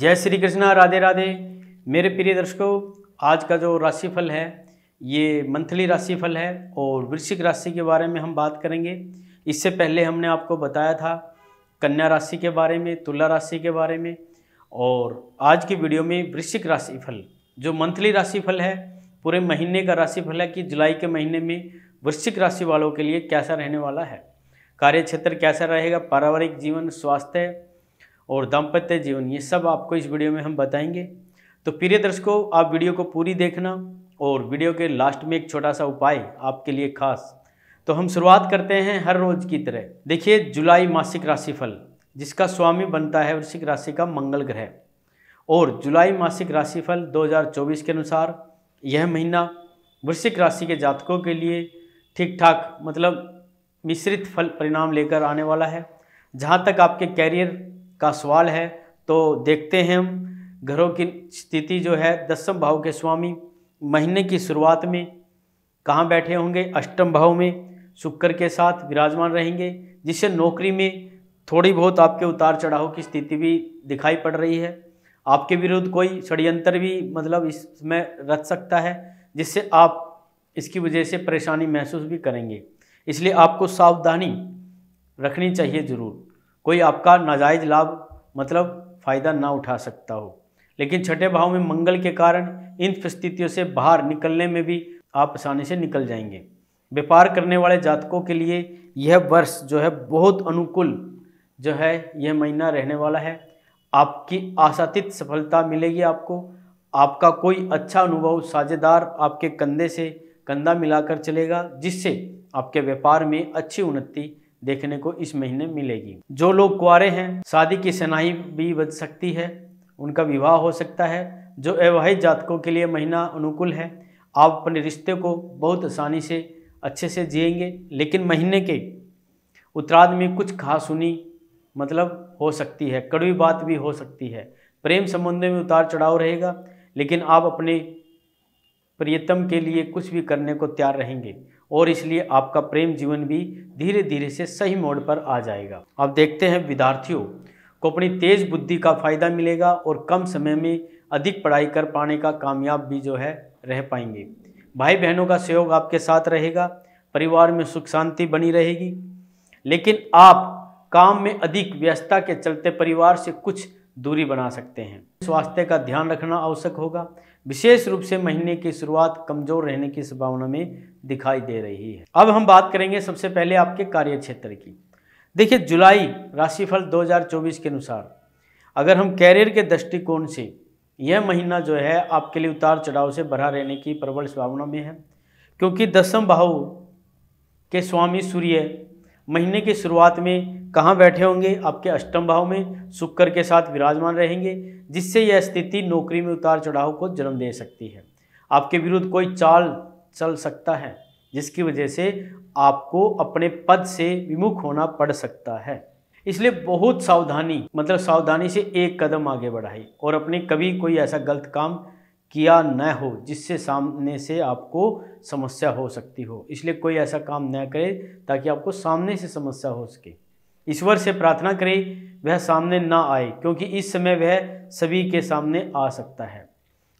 जय श्री कृष्णा राधे राधे मेरे प्रिय दर्शकों आज का जो राशिफल है ये मंथली राशिफल है और वृश्चिक राशि के बारे में हम बात करेंगे इससे पहले हमने आपको बताया था कन्या राशि के बारे में तुला राशि के बारे में और आज की वीडियो में वृश्चिक राशिफल जो मंथली राशिफल है पूरे महीने का राशिफल है कि जुलाई के महीने में वृश्चिक राशि वालों के लिए कैसा रहने वाला है कार्य क्षेत्र कैसा रहेगा पारिवारिक जीवन स्वास्थ्य और दाम्पत्य जीवन ये सब आपको इस वीडियो में हम बताएंगे तो प्रिय दर्शकों आप वीडियो को पूरी देखना और वीडियो के लास्ट में एक छोटा सा उपाय आपके लिए खास तो हम शुरुआत करते हैं हर रोज़ की तरह देखिए जुलाई मासिक राशिफल जिसका स्वामी बनता है वृश्चिक राशि का मंगल ग्रह और जुलाई मासिक राशिफल 2024 के अनुसार यह महीना वृश्चिक राशि के जातकों के लिए ठीक ठाक मतलब मिश्रित फल परिणाम लेकर आने वाला है जहाँ तक आपके कैरियर का सवाल है तो देखते हैं हम घरों की स्थिति जो है दसम भाव के स्वामी महीने की शुरुआत में कहाँ बैठे होंगे अष्टम भाव में शुक्र के साथ विराजमान रहेंगे जिससे नौकरी में थोड़ी बहुत आपके उतार चढ़ाव की स्थिति भी दिखाई पड़ रही है आपके विरुद्ध कोई षड्यंत्र भी मतलब इसमें रच सकता है जिससे आप इसकी वजह से परेशानी महसूस भी करेंगे इसलिए आपको सावधानी रखनी चाहिए ज़रूर कोई आपका नाजायज लाभ मतलब फ़ायदा ना उठा सकता हो लेकिन छठे भाव में मंगल के कारण इन परिस्थितियों से बाहर निकलने में भी आप आसानी से निकल जाएंगे व्यापार करने वाले जातकों के लिए यह वर्ष जो है बहुत अनुकूल जो है यह महीना रहने वाला है आपकी आशातीत सफलता मिलेगी आपको आपका कोई अच्छा अनुभव साझेदार आपके कंधे से कंधा मिलाकर चलेगा जिससे आपके व्यापार में अच्छी उन्नति देखने को इस महीने मिलेगी जो लोग कुआरे हैं शादी की सनाही भी बच सकती है उनका विवाह हो सकता है जो अवैध जातकों के लिए महीना अनुकूल है आप अपने रिश्ते को बहुत आसानी से अच्छे से जिएंगे लेकिन महीने के उत्तराध में कुछ खास सुनी मतलब हो सकती है कड़वी बात भी हो सकती है प्रेम संबंध में उतार चढ़ाव रहेगा लेकिन आप अपने प्रियतम के लिए कुछ भी करने को तैयार रहेंगे और इसलिए आपका प्रेम जीवन भी धीरे धीरे से सही मोड़ पर आ जाएगा अब देखते हैं विद्यार्थियों को अपनी तेज बुद्धि का फायदा मिलेगा और कम समय में अधिक पढ़ाई कर पाने का कामयाब भी जो है रह पाएंगे भाई बहनों का सहयोग आपके साथ रहेगा परिवार में सुख शांति बनी रहेगी लेकिन आप काम में अधिक व्यस्तता के चलते परिवार से कुछ दूरी बना सकते हैं स्वास्थ्य का ध्यान रखना आवश्यक होगा विशेष रूप से महीने की शुरुआत कमजोर रहने की संभावना में दिखाई दे रही है अब हम बात करेंगे सबसे पहले आपके कार्य क्षेत्र की देखिए जुलाई राशिफल 2024 के अनुसार अगर हम कैरियर के दृष्टिकोण से यह महीना जो है आपके लिए उतार चढ़ाव से भरा रहने की प्रबल संभावना में है क्योंकि दसम भाव के स्वामी सूर्य महीने की शुरुआत में कहाँ बैठे होंगे आपके अष्टम भाव में शुक्र के साथ विराजमान रहेंगे जिससे यह स्थिति नौकरी में उतार चढ़ाव को जन्म दे सकती है आपके विरुद्ध कोई चाल चल सकता है जिसकी वजह से आपको अपने पद से विमुख होना पड़ सकता है इसलिए बहुत सावधानी मतलब सावधानी से एक कदम आगे बढ़ाई और अपने कभी कोई ऐसा गलत काम किया न हो जिससे सामने से आपको समस्या हो सकती हो इसलिए कोई ऐसा काम न करे ताकि आपको सामने से समस्या हो सके ईश्वर से प्रार्थना करे वह सामने ना आए क्योंकि इस समय वह सभी के सामने आ सकता है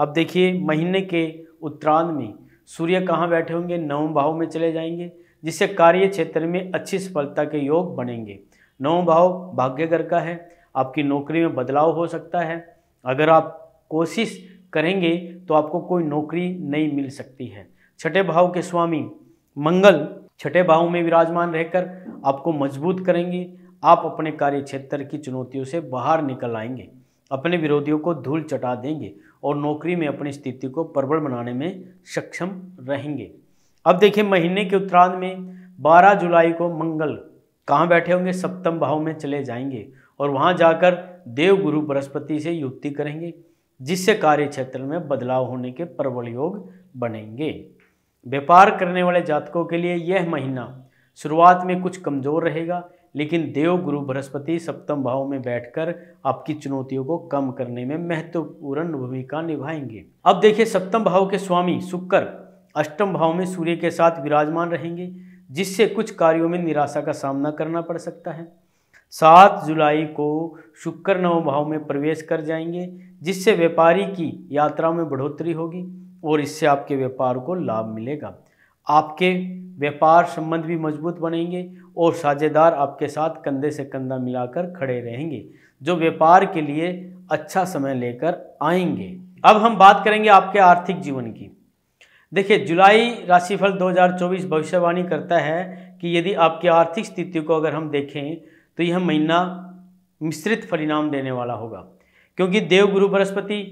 अब देखिए महीने के उत्तरान में सूर्य कहाँ बैठे होंगे नवम भाव में चले जाएंगे जिससे कार्य क्षेत्र में अच्छी सफलता के योग बनेंगे नवम भाव भाग्य घर का है आपकी नौकरी में बदलाव हो सकता है अगर आप कोशिश करेंगे तो आपको कोई नौकरी नहीं मिल सकती है छठे भाव के स्वामी मंगल छठे भाव में विराजमान रहकर आपको मजबूत करेंगे आप अपने कार्य क्षेत्र की चुनौतियों से बाहर निकल आएंगे अपने विरोधियों को धूल चटा देंगे और नौकरी में अपनी स्थिति को प्रबल बनाने में सक्षम रहेंगे अब देखिए महीने के उत्तरार्ध में 12 जुलाई को मंगल कहाँ बैठे होंगे सप्तम भाव में चले जाएंगे और वहाँ जाकर देवगुरु बृहस्पति से युक्ति करेंगे जिससे कार्य क्षेत्र में बदलाव होने के प्रबल योग बनेंगे व्यापार करने वाले जातकों के लिए यह महीना शुरुआत में कुछ कमज़ोर रहेगा लेकिन देव गुरु बृहस्पति सप्तम भाव में बैठकर आपकी चुनौतियों को कम करने में महत्वपूर्ण भूमिका निभाएंगे अब देखिए सप्तम भाव के स्वामी शुक्र अष्टम भाव में सूर्य के साथ विराजमान रहेंगे जिससे कुछ कार्यों में निराशा का सामना करना पड़ सकता है सात जुलाई को शुक्र नव भाव में प्रवेश कर जाएंगे जिससे व्यापारी की यात्रा में बढ़ोतरी होगी और इससे आपके व्यापार को लाभ मिलेगा आपके व्यापार संबंध भी मजबूत बनेंगे और साझेदार आपके साथ कंधे से कंधा मिलाकर खड़े रहेंगे जो व्यापार के लिए अच्छा समय लेकर आएंगे अब हम बात करेंगे आपके आर्थिक जीवन की देखिए जुलाई राशिफल 2024 भविष्यवाणी करता है कि यदि आपकी आर्थिक स्थिति को अगर हम देखें तो यह महीना मिश्रित परिणाम देने वाला होगा क्योंकि देव गुरु बृहस्पति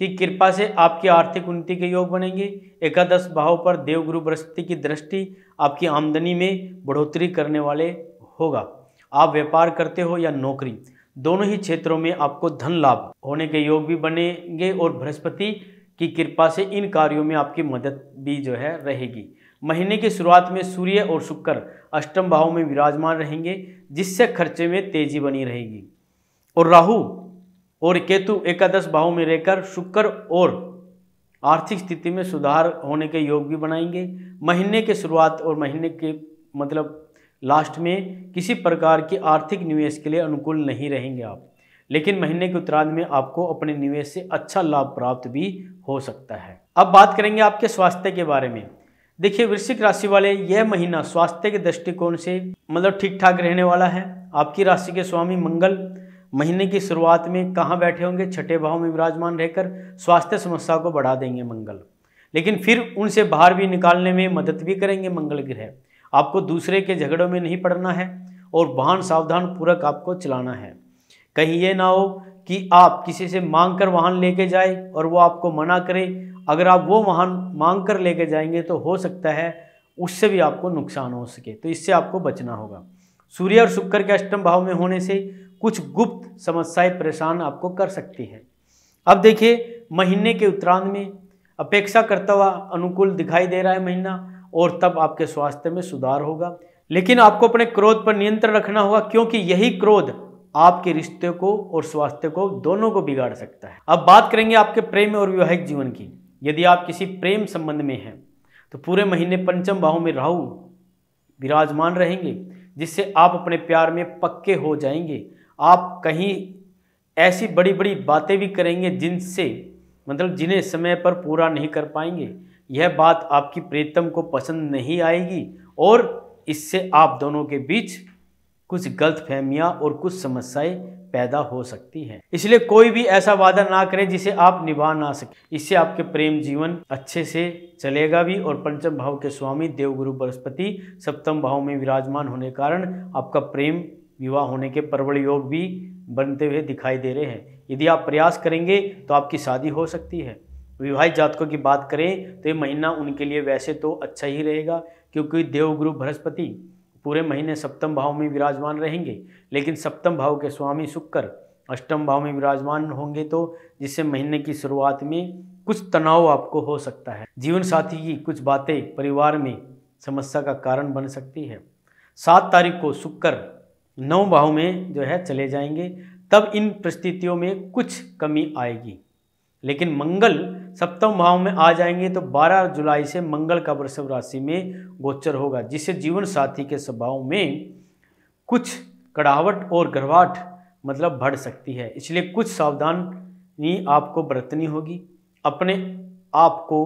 की कृपा से आपकी आर्थिक उन्नति के योग बनेंगे एकादश भाव पर देव गुरु बृहस्पति की दृष्टि आपकी आमदनी में बढ़ोतरी करने वाले होगा आप व्यापार करते हो या नौकरी दोनों ही क्षेत्रों में आपको धन लाभ होने के योग भी बनेंगे और बृहस्पति की कृपा से इन कार्यों में आपकी मदद भी जो है रहेगी महीने की शुरुआत में सूर्य और शुक्र अष्टम भाव में विराजमान रहेंगे जिससे खर्चे में तेजी बनी रहेगी और राहु और केतु एकादश भाव में रहकर शुक्र और आर्थिक स्थिति में सुधार होने के योग भी बनाएंगे महीने के शुरुआत और महीने के मतलब लास्ट में किसी प्रकार के आर्थिक निवेश के लिए अनुकूल नहीं रहेंगे आप लेकिन महीने के उत्तरार्ध में आपको अपने निवेश से अच्छा लाभ प्राप्त भी हो सकता है अब बात करेंगे आपके स्वास्थ्य के बारे में देखिए वृश्चिक राशि वाले यह महीना स्वास्थ्य के दृष्टिकोण से मतलब ठीक ठाक रहने वाला है आपकी राशि के स्वामी मंगल महीने की शुरुआत में कहाँ बैठे होंगे छठे भाव में विराजमान रहकर स्वास्थ्य समस्या को बढ़ा देंगे मंगल लेकिन फिर उनसे बाहर भी निकालने में मदद भी करेंगे मंगल ग्रह आपको दूसरे के झगड़ों में नहीं पड़ना है और वाहन सावधान पूर्वक आपको चलाना है कहीं ये ना हो कि आप किसी से मांग कर वाहन लेके जाए और वो आपको मना करे अगर आप वो वाहन मांग कर लेके जाएंगे तो हो सकता है उससे भी आपको नुकसान हो सके तो इससे आपको बचना होगा सूर्य और शुक्र के अष्टम भाव में होने से कुछ गुप्त समस्याएं परेशान आपको कर सकती है अब देखिए महीने के उत्तरांत में अपेक्षा करता हुआ अनुकूल दिखाई दे रहा है महीना और तब आपके स्वास्थ्य में सुधार होगा लेकिन आपको अपने क्रोध पर नियंत्रण रखना होगा क्योंकि यही क्रोध आपके रिश्ते को और स्वास्थ्य को दोनों को बिगाड़ सकता है अब बात करेंगे आपके प्रेम और वैवाहिक जीवन की यदि आप किसी प्रेम संबंध में हैं तो पूरे महीने पंचम भाव में राहु विराजमान रहेंगे जिससे आप अपने प्यार में पक्के हो जाएंगे आप कहीं ऐसी बड़ी बड़ी बातें भी करेंगे जिनसे मतलब जिन्हें समय पर पूरा नहीं कर पाएंगे यह बात आपकी प्रीतम को पसंद नहीं आएगी और इससे आप दोनों के बीच कुछ गलत फहमियाँ और कुछ समस्याएं पैदा हो सकती है इसलिए कोई भी ऐसा वादा ना करें जिसे आप निभा ना सके इससे आपके प्रेम जीवन अच्छे से चलेगा भी और पंचम भाव के स्वामी देवगुरु बृहस्पति सप्तम भाव में विराजमान होने के कारण आपका प्रेम विवाह होने के प्रबल योग भी बनते हुए दिखाई दे रहे हैं यदि आप प्रयास करेंगे तो आपकी शादी हो सकती है विवाहित जातकों की बात करें तो ये महीना उनके लिए वैसे तो अच्छा ही रहेगा क्योंकि देवगुरु बृहस्पति पूरे महीने सप्तम भाव में विराजमान रहेंगे लेकिन सप्तम भाव के स्वामी शुक्र अष्टम भाव में विराजमान होंगे तो जिससे महीने की शुरुआत में कुछ तनाव आपको हो सकता है जीवन साथी की कुछ बातें परिवार में समस्या का कारण बन सकती है सात तारीख को शुक्र नौ भाव में जो है चले जाएंगे तब इन परिस्थितियों में कुछ कमी आएगी लेकिन मंगल सप्तम भाव में आ जाएंगे तो 12 जुलाई से मंगल का वृषभ राशि में गोचर होगा जिससे जीवन साथी के स्वभाव में कुछ कड़ावट और गर्भाहट मतलब बढ़ सकती है इसलिए कुछ सावधानी आपको बरतनी होगी अपने आप को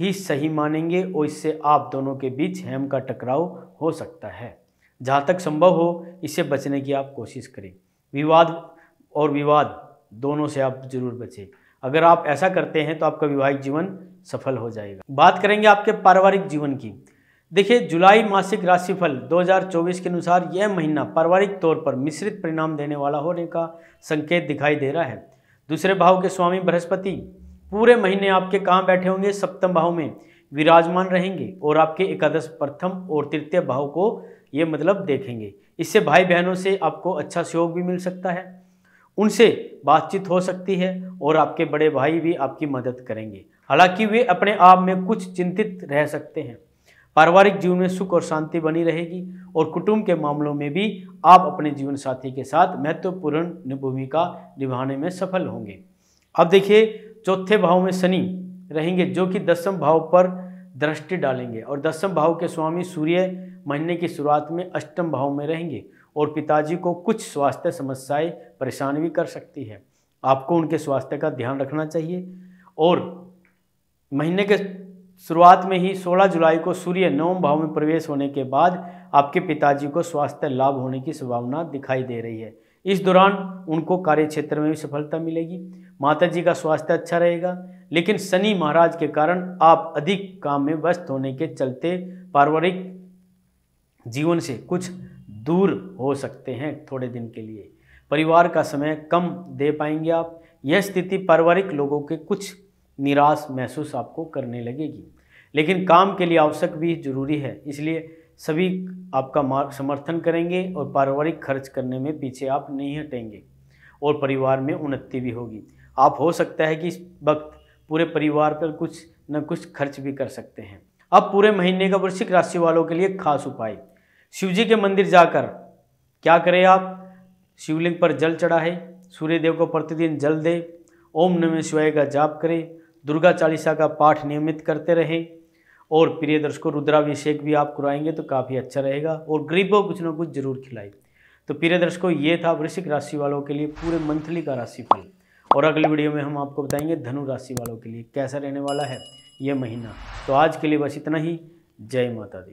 ही सही मानेंगे और इससे आप दोनों के बीच हेम का टकराव हो सकता है जहाँ तक संभव हो इससे बचने की आप कोशिश करें विवाद और विवाद दोनों से आप जरूर बचें अगर आप ऐसा करते हैं तो आपका वैवाहिक जीवन सफल हो जाएगा बात करेंगे आपके पारिवारिक जीवन की देखिए जुलाई मासिक राशिफल 2024 के अनुसार यह महीना पारिवारिक तौर पर मिश्रित परिणाम देने वाला होने का संकेत दिखाई दे रहा है दूसरे भाव के स्वामी बृहस्पति पूरे महीने आपके कहाँ बैठे होंगे सप्तम भाव में विराजमान रहेंगे और आपके एकादश प्रथम और तृतीय भाव को ये मतलब देखेंगे इससे भाई बहनों से आपको अच्छा सहयोग भी मिल सकता है उनसे बातचीत हो सकती है और आपके बड़े भाई भी आपकी मदद करेंगे हालांकि वे अपने आप में कुछ चिंतित रह सकते हैं पारिवारिक जीवन में सुख और शांति बनी रहेगी और कुटुंब के मामलों में भी आप अपने जीवन साथी के साथ महत्वपूर्ण भूमिका निभाने में सफल होंगे अब देखिए चौथे भाव में शनि रहेंगे जो कि दसम भाव पर दृष्टि डालेंगे और दसम भाव के स्वामी सूर्य महीने की शुरुआत में अष्टम भाव में रहेंगे और पिताजी को कुछ स्वास्थ्य समस्याएं परेशान भी कर सकती है आपको उनके स्वास्थ्य का ध्यान रखना चाहिए और महीने के शुरुआत में ही 16 जुलाई को सूर्य नवम भाव में प्रवेश होने के बाद आपके पिताजी को स्वास्थ्य लाभ होने की संभावना दिखाई दे रही है इस दौरान उनको कार्य क्षेत्र में भी सफलता मिलेगी माता जी का स्वास्थ्य अच्छा रहेगा लेकिन शनि महाराज के कारण आप अधिक काम में व्यस्त होने के चलते पारिवारिक जीवन से कुछ दूर हो सकते हैं थोड़े दिन के लिए परिवार का समय कम दे पाएंगे आप यह स्थिति पारिवारिक लोगों के कुछ निराश महसूस आपको करने लगेगी लेकिन काम के लिए आवश्यक भी जरूरी है इसलिए सभी आपका मार्ग समर्थन करेंगे और पारिवारिक खर्च करने में पीछे आप नहीं हटेंगे और परिवार में उन्नति भी होगी आप हो सकता है कि इस वक्त पूरे परिवार पर कुछ न कुछ खर्च भी कर सकते हैं अब पूरे महीने का वृश्चिक राशि वालों के लिए खास उपाय शिवजी के मंदिर जाकर क्या करें आप शिवलिंग पर जल चढ़ाए सूर्यदेव को प्रतिदिन जल दें ओम नमः शिवाय का जाप करें दुर्गा चालीसा का पाठ नियमित करते रहें और प्रिय दर्शकों रुद्राभिषेक भी आप कराएंगे तो काफ़ी अच्छा रहेगा और गरीबों कुछ ना कुछ जरूर खिलाए तो प्रिय दर्शकों ये था वृश्चिक राशि वालों के लिए पूरे मंथली का राशिफल और अगली वीडियो में हम आपको बताएंगे धनु राशि वालों के लिए कैसा रहने वाला है ये महीना तो आज के लिए बस इतना ही जय माता दी